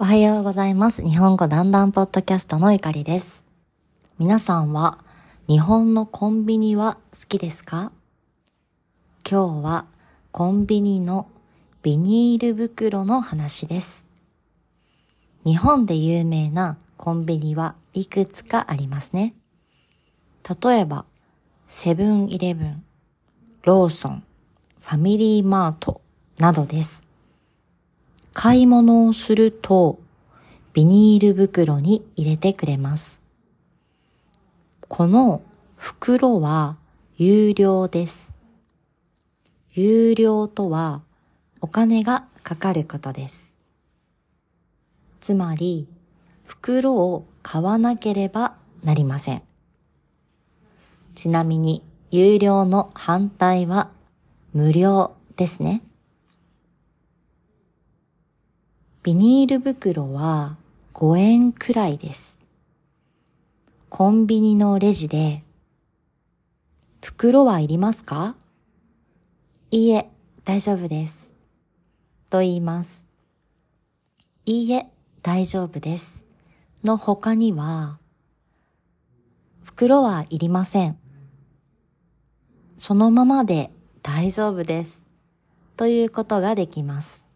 おはようございます。日本語だんだんポッドキャストのゆかりです。皆さんは日本のコンビニは好きですか今日はコンビニのビニール袋の話です。日本で有名なコンビニはいくつかありますね。例えば、セブンイレブン、ローソン、ファミリーマートなどです。買い物をすると、ビニール袋に入れてくれます。この袋は有料です。有料とはお金がかかることです。つまり、袋を買わなければなりません。ちなみに、有料の反対は無料ですね。ビニール袋は5円くらいです。コンビニのレジで、袋はいりますかいいえ、大丈夫です。と言います。いいえ、大丈夫です。の他には、袋はいりません。そのままで大丈夫です。ということができます。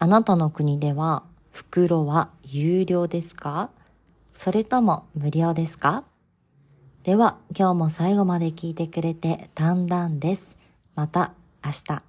あなたの国では袋は有料ですかそれとも無料ですかでは今日も最後まで聞いてくれてだんだんです。また明日。